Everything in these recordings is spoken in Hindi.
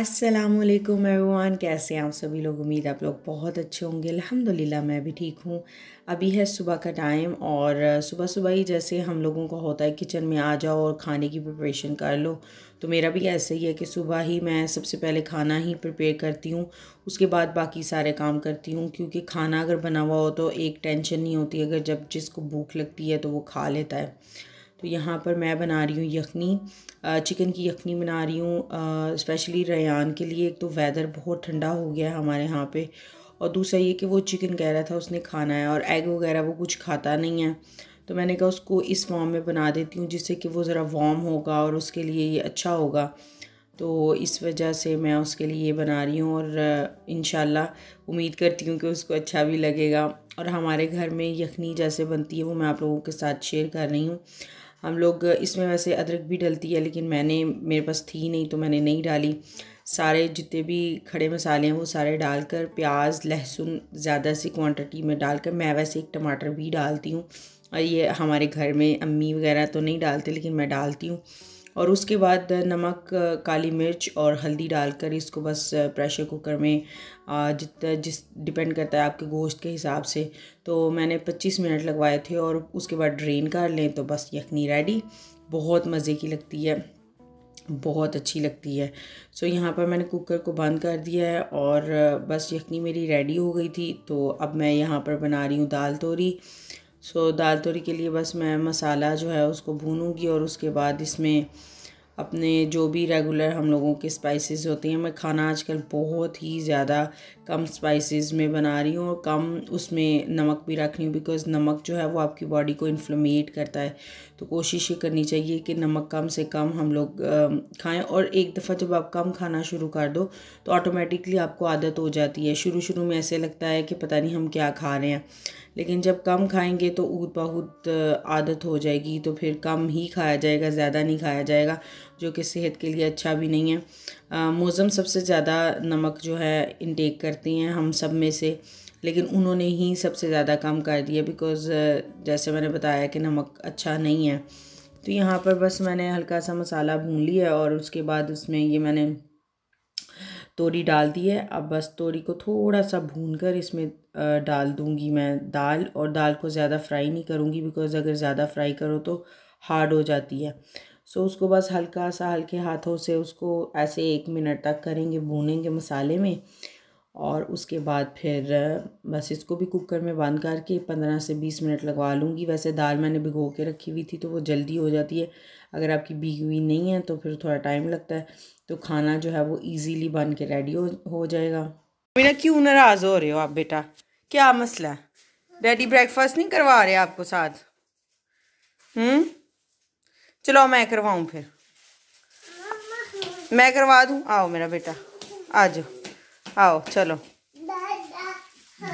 वालेकुम एवरीवन कैसे हैं आप सभी लोग उम्मीद आप लोग बहुत अच्छे होंगे अल्हम्दुलिल्लाह मैं भी ठीक हूँ अभी है सुबह का टाइम और सुबह सुबह ही जैसे हम लोगों का होता है किचन में आ जाओ और खाने की प्रिपरेशन कर लो तो मेरा भी ऐसे ही है कि सुबह ही मैं सबसे पहले खाना ही प्रिपेयर करती हूँ उसके बाद बाकी सारे काम करती हूँ क्योंकि खाना अगर बना हुआ हो तो एक टेंशन नहीं होती अगर जब जिसको भूख लगती है तो वो खा लेता है तो यहाँ पर मैं बना रही हूँ यखनी चिकन की यखनी बना रही हूँ स्पेशली रेान के लिए एक तो वेदर बहुत ठंडा हो गया है हमारे यहाँ पे और दूसरा ये कि वो चिकन कह रहा था उसने खाना है और एग वगैरह वो कुछ खाता नहीं है तो मैंने कहा उसको इस फॉर्म में बना देती हूँ जिससे कि वो ज़रा वार्म होगा और उसके लिए ये अच्छा होगा तो इस वजह से मैं उसके लिए ये बना रही हूँ और इन उम्मीद करती हूँ कि उसको अच्छा भी लगेगा और हमारे घर में यखनी जैसे बनती है वो मैं आप लोगों के साथ शेयर कर रही हूँ हम लोग इसमें वैसे अदरक भी डलती है लेकिन मैंने मेरे पास थी नहीं तो मैंने नहीं डाली सारे जितने भी खड़े मसाले हैं वो सारे डालकर प्याज लहसुन ज़्यादा सी क्वांटिटी में डालकर मैं वैसे एक टमाटर भी डालती हूँ और ये हमारे घर में अम्मी वगैरह तो नहीं डालते लेकिन मैं डालती हूँ और उसके बाद नमक काली मिर्च और हल्दी डालकर इसको बस प्रेशर कुकर में जितना जिस डिपेंड करता है आपके गोश्त के हिसाब से तो मैंने 25 मिनट लगवाए थे और उसके बाद ड्रेन कर लें तो बस यखनी रेडी बहुत मज़े की लगती है बहुत अच्छी लगती है सो so, यहाँ पर मैंने कुकर को बंद कर दिया है और बस यखनी मेरी रेडी हो गई थी तो अब मैं यहाँ पर बना रही हूँ दाल तोरी सो दाल तोरी के लिए बस मैं मसाला जो है उसको भूनूंगी और उसके बाद इसमें अपने जो भी रेगुलर हम लोगों के स्पाइसेस होते हैं मैं खाना आजकल बहुत ही ज़्यादा कम स्पाइसेस में बना रही हूँ और कम उसमें नमक भी रख रही हूँ बिकॉज़ नमक जो है वो आपकी बॉडी को इन्फ्लोमेट करता है तो कोशिश ये करनी चाहिए कि नमक कम से कम हम लोग खाएं और एक दफ़ा जब आप कम खाना शुरू कर दो तो ऑटोमेटिकली आपको आदत हो जाती है शुरू शुरू में ऐसे लगता है कि पता नहीं हम क्या खा रहे हैं लेकिन जब कम खाएंगे तो ऊद बहुत आदत हो जाएगी तो फिर कम ही खाया जाएगा ज़्यादा नहीं खाया जाएगा जो कि सेहत के लिए अच्छा भी नहीं है मौसम सबसे ज़्यादा नमक जो है इनटेक करता करती हैं हम सब में से लेकिन उन्होंने ही सबसे ज़्यादा काम कर दिया बिकॉज़ जैसे मैंने बताया कि नमक अच्छा नहीं है तो यहाँ पर बस मैंने हल्का सा मसाला भून लिया और उसके बाद उसमें ये मैंने तोरी डाल दी है अब बस तोरी को थोड़ा सा भून कर इसमें डाल दूँगी मैं दाल और दाल को ज़्यादा फ्राई नहीं करूँगी बिकॉज़ अगर ज़्यादा फ्राई करो तो हार्ड हो जाती है सो उसको बस हल्का सा हल्के हाथों से उसको ऐसे एक मिनट तक करेंगे भूनेंगे मसाले में और उसके बाद फिर बस इसको भी कुकर में बंद करके पंद्रह से बीस मिनट लगवा लूँगी वैसे दाल मैंने भिगो के रखी हुई थी तो वो जल्दी हो जाती है अगर आपकी भीगी हुई नहीं है तो फिर थोड़ा टाइम लगता है तो खाना जो है वो इजीली बन के रेडी हो, हो जाएगा मेरा क्यों नाराज़ हो रहे हो आप बेटा क्या मसला है डैडी ब्रेकफास्ट नहीं करवा रहे आपको साथ हम्म चलो मैं करवाऊँ फिर मैं करवा दूँ आओ मेरा बेटा आ जाओ आओ चलो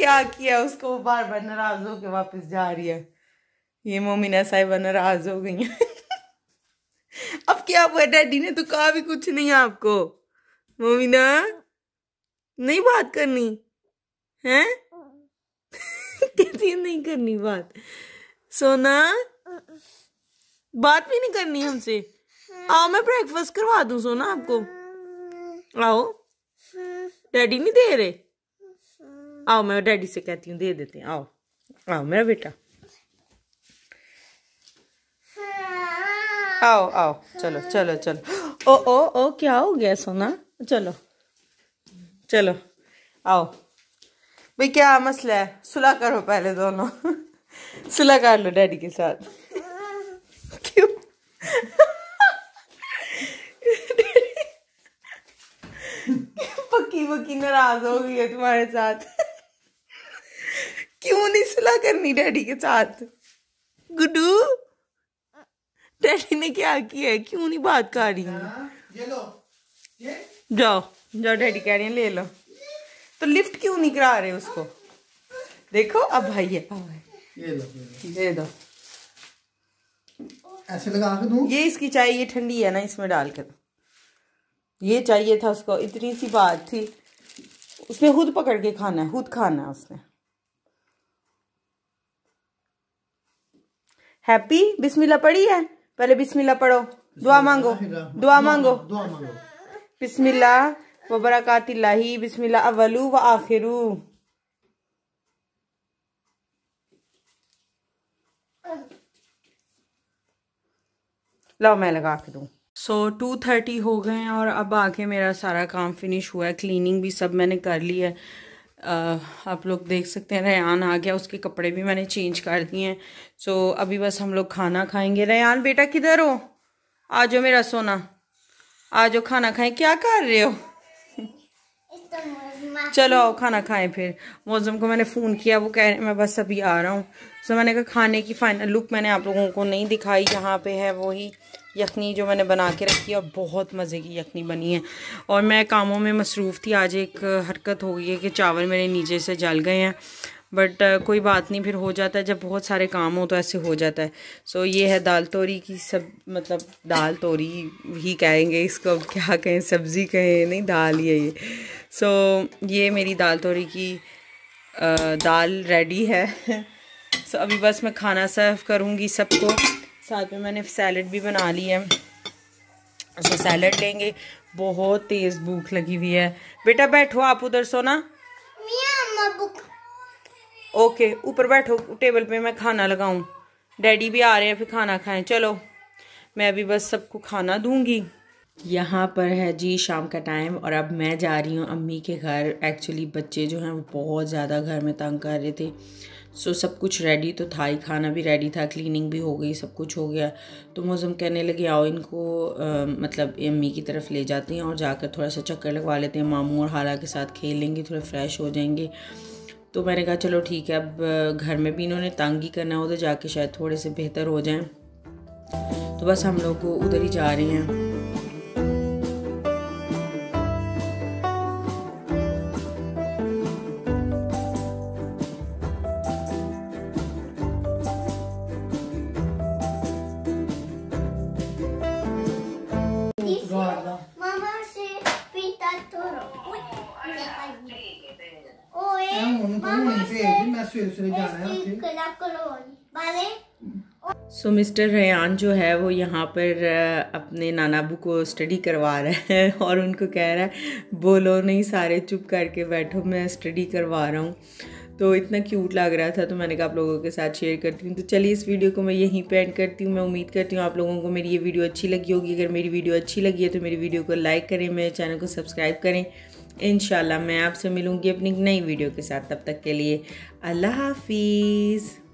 क्या किया उसको बार बार नाराज होके वापस जा रही है ये मोमिना साहब नाराज हो गई अब क्या हुआ डैडी ने तो कहा भी कुछ नहीं आपको मोमिना नहीं बात करनी है कहती नहीं करनी बात सोना बात भी नहीं करनी हमसे आओ मैं ब्रेकफास्ट करवा दूं सोना आपको आओ डैडी नहीं दे रहे आओ मैं डैडी से कहती हूँ दे देते हैं आओ आओ मेरा बेटा आओ आओ चलो चलो चलो ओ ओ ओ क्या हो गया सोना चलो चलो आओ भाई क्या मसला है सुलह करो पहले दोनों सुलह कर लो डैडी के साथ लड़की नाराज हो गई है तुम्हारे साथ क्यों नहीं सुलह करनी डैडी के साथ गुडू डैडी ने क्या किया क्यों नहीं बात कर रही हाँ, ये लो ये जाओ जाओ डैडी कह रही है ले लो तो लिफ्ट क्यों नहीं करा रहे उसको देखो अब भाई है ये लो दो ऐसे लगा के दूं ये इसकी चाय ये ठंडी है ना इसमें डाल कर ये चाहिए था उसको इतनी सी बात थी उसने खुद पकड़ के खाना है खुद खाना है उसने हैप्पी बिस्मिल्ला पढ़ी है पहले बिस्मिल्ला पढ़ो दुआ मांगो दुआ मांगो दुआ बिस्मिल्ला व बिस्मिल्ला अवलू व आखिरू लो मैं लगा के दूँ सो टू थर्टी हो गए हैं और अब आके मेरा सारा काम फिनिश हुआ है क्लीनिंग भी सब मैंने कर ली है uh, आप लोग देख सकते हैं रेहान आ गया उसके कपड़े भी मैंने चेंज कर दिए हैं सो अभी बस हम लोग खाना खाएंगे रेहान बेटा किधर हो आ जाओ मेरा सोना आ जाओ खाना खाएं क्या कर रहे हो चलो आओ खाना खाएं फिर मौजम को मैंने फ़ोन किया वो कह रहे मैं बस अभी आ रहा हूँ सो मैंने कहा खाने की फाइनल लुक मैंने आप लोगों को नहीं दिखाई यहाँ पे है वही यखनी जो मैंने बना के रखी है और बहुत मज़े की यखनी बनी है और मैं कामों में मसरूफ़ थी आज एक हरकत हो गई है कि चावल मेरे नीचे से जल गए हैं बट uh, कोई बात नहीं फिर हो जाता है जब बहुत सारे काम हो तो ऐसे हो जाता है सो ये है दाल तोरी की सब मतलब दाल तोरी ही कहेंगे इसको अब क्या कहें सब्ज़ी कहें नहीं दाल ही है ये सो ये मेरी दाल तोरी की आ, uh, दाल रेडी है सो अभी बस मैं खाना सर्व करूँगी सबको साथ में मैंने सैलड भी बना ली है उसको सैलड लेंगे बहुत तेज भूख लगी हुई है बेटा बैठो आप उधर सोना ओके ऊपर बैठो टेबल पे मैं खाना लगाऊं डैडी भी आ रहे हैं फिर खाना खाएं चलो मैं अभी बस सबको खाना दूंगी यहाँ पर है जी शाम का टाइम और अब मैं जा रही हूँ अम्मी के घर एक्चुअली बच्चे जो हैं वो बहुत ज़्यादा घर में तंग कर रहे थे सो सब कुछ रेडी तो था ही खाना भी रेडी था क्लीनिंग भी हो गई सब कुछ हो गया तो मौसम कहने लगे आओ इनको आ, मतलब अम्मी की तरफ ले जाते हैं और जाकर थोड़ा सा चक्कर लगवा लेते हैं मामू और हाला के साथ खेल लेंगे थोड़े फ्रेश हो जाएंगे तो मैंने कहा चलो ठीक है अब घर में भी इन्होंने तंगी करना हो तो जाके शायद थोड़े से बेहतर हो जाएँ तो बस हम लोग उधर ही जा रहे हैं सो मिस्टर रेहान जो है वो यहाँ पर अपने नानाबू को स्टडी करवा रहा है और उनको कह रहा है बोलो नहीं सारे चुप करके बैठो मैं स्टडी करवा रहा हूँ तो इतना क्यूट लग रहा था तो मैंने कहा आप लोगों के साथ शेयर करती हूँ तो चलिए इस वीडियो को मैं यहीं पे एंड करती हूँ मैं उम्मीद करती हूँ आप लोगों को मेरी ये वीडियो अच्छी लगी होगी अगर मेरी वीडियो अच्छी लगी है तो मेरी वीडियो को लाइक करें मेरे चैनल को सब्सक्राइब करें इन मैं आपसे मिलूँगी अपनी नई वीडियो के साथ तब तक के लिए अल्लाह हाफिज़